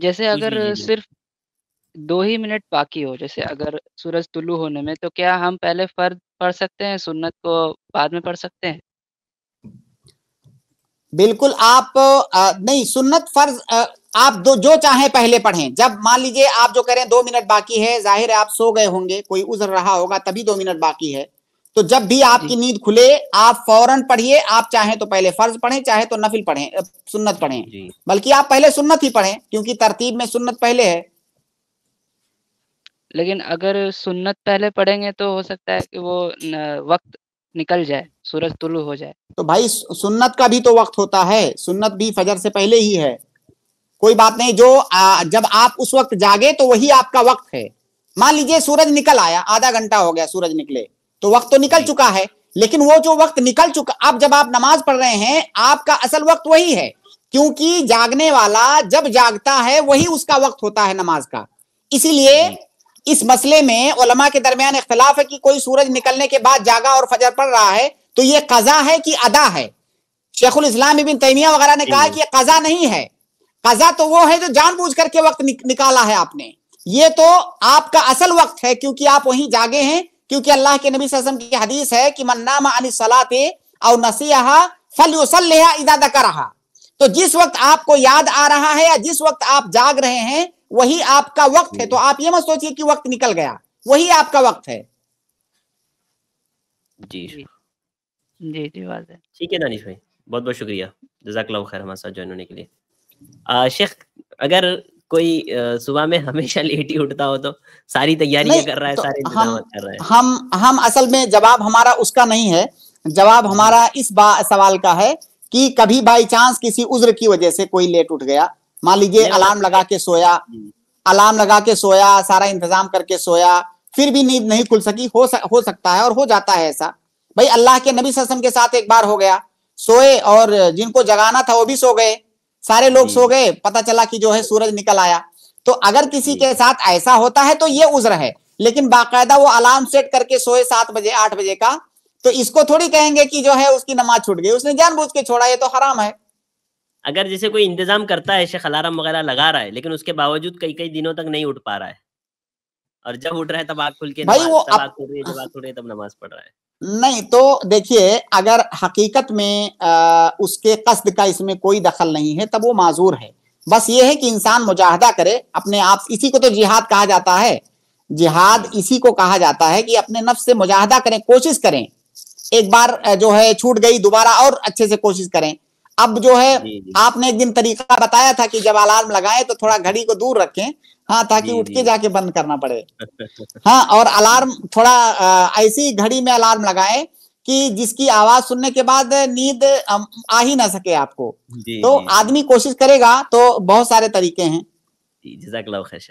जैसे अगर सिर्फ दो ही मिनट बाकी हो जैसे अगर सूरज तुलू होने में तो क्या हम पहले फर्ज पढ़ सकते हैं सुन्नत को बाद में पढ़ सकते हैं बिल्कुल आप आ, नहीं सुन्नत फर्ज आ, आप दो जो चाहे पहले पढ़ें जब मान लीजिए आप जो करें दो मिनट बाकी है जाहिर है आप सो गए होंगे कोई उजर रहा होगा तभी दो मिनट बाकी है तो जब भी आपकी नींद खुले आप फौरन पढ़िए आप चाहे तो पहले फर्ज पढ़ें चाहे तो नफिल पढ़ें सुन्नत पढ़ें बल्कि आप पहले सुन्नत ही पढ़ें क्योंकि तरतीब में सुन्नत पहले है लेकिन अगर सुन्नत पहले पढ़ेंगे तो हो सकता है कि वो वक्त निकल जाए सूरज तुलु हो जाए तो भाई सुन्नत का भी तो वक्त होता है सुन्नत भी फजर से पहले ही है कोई बात नहीं जो आ, जब आप उस वक्त जागे तो वही आपका वक्त है मान लीजिए सूरज निकल आया आधा घंटा हो गया सूरज निकले तो वक्त तो निकल चुका है लेकिन वो जो वक्त निकल चुका अब जब आप नमाज पढ़ रहे हैं आपका असल वक्त वही है क्योंकि जागने वाला जब जागता है वही उसका वक्त होता है नमाज का इसीलिए इस मसले में ओलमा के दरमियान इख्तलाफ है कि कोई सूरज निकलने के बाद जागा और फजर पड़ रहा है तो ये कजा है कि अदा है शेखुल इस्लाम इबिन तैमिया वगैरह ने कहा कि यह कजा नहीं है कजा तो वो है जो जानबूझ करके वक्त निकाला है आपने ये तो आपका असल वक्त है क्योंकि आप वहीं जागे हैं क्योंकि अल्लाह के नबी वसम की हदीस है कि मन्नामा अन सलाते और नसीहा फल इजादा कर रहा तो जिस वक्त आपको याद आ रहा है या जिस वक्त आप जाग रहे हैं वही आपका वक्त है तो आप ये मत सोचिए कि वक्त निकल गया वही आपका वक्त है जी जी जी बात है ठीक है दानिश भाई बहुत बहुत शुक्रिया जजाकल्ला खैर हमारे साथ ज्वाइन होने के लिए आ, शेख अगर कोई सुबह में हमेशा लेट ही उठता हो तो सारी तैयारी कर रहा है तो सारे हम कर रहा है हम हम असल में जवाब हमारा उसका नहीं है जवाब हमारा इस सवाल का है कि कभी बाई चांस किसी उज्र की वजह से कोई लेट उठ गया मान लीजिए अलार्म लगा के सोया हम्म। अलार्म लगा के सोया सारा इंतजाम करके सोया फिर भी नींद नहीं खुल सकी हो सक, हो सकता है और हो जाता है ऐसा भाई अल्लाह के नबी ससम के साथ एक बार हो गया सोए और जिनको जगाना था वो भी सो गए सारे लोग सो गए पता चला कि जो है सूरज निकल आया तो अगर किसी के साथ ऐसा होता है तो ये उज्र है लेकिन बाकायदा वो अलार्म सेट करके सोए सात बजे आठ बजे का तो इसको थोड़ी कहेंगे कि जो है उसकी नमाज छूट गई उसने जानबूझ के छोड़ा ये तो हराम है अगर जैसे कोई इंतजाम करता है शेख अलार्म वगैरह लगा रहा है लेकिन उसके बावजूद कई कई दिनों तक नहीं उठ पा रहा है और जब उठ रहा है तब आग खुल के भाई नमाज, वो तब आग खुल रही है जब आग खुल रही है तब नमाज पढ़ रहा है नहीं तो देखिए अगर हकीकत में आ, उसके कस्द का इसमें कोई दखल नहीं है तब वो माजूर है बस ये है कि इंसान मुजाहदा करे अपने आप इसी को तो जिहाद कहा जाता है जिहाद इसी को कहा जाता है कि अपने नफ्स से मुजाहदा करें कोशिश करें एक बार जो है छूट गई दोबारा और अच्छे से कोशिश करें अब जो है आपने एक दिन तरीका बताया था कि जब अलार्म लगाए तो थोड़ा घड़ी को दूर रखें हाँ ताकि उठ के जाके बंद करना पड़े हाँ और अलार्म थोड़ा ऐसी घड़ी में अलार्म लगाए कि जिसकी आवाज सुनने के बाद नींद आ ही ना सके आपको तो आदमी कोशिश करेगा तो बहुत सारे तरीके हैं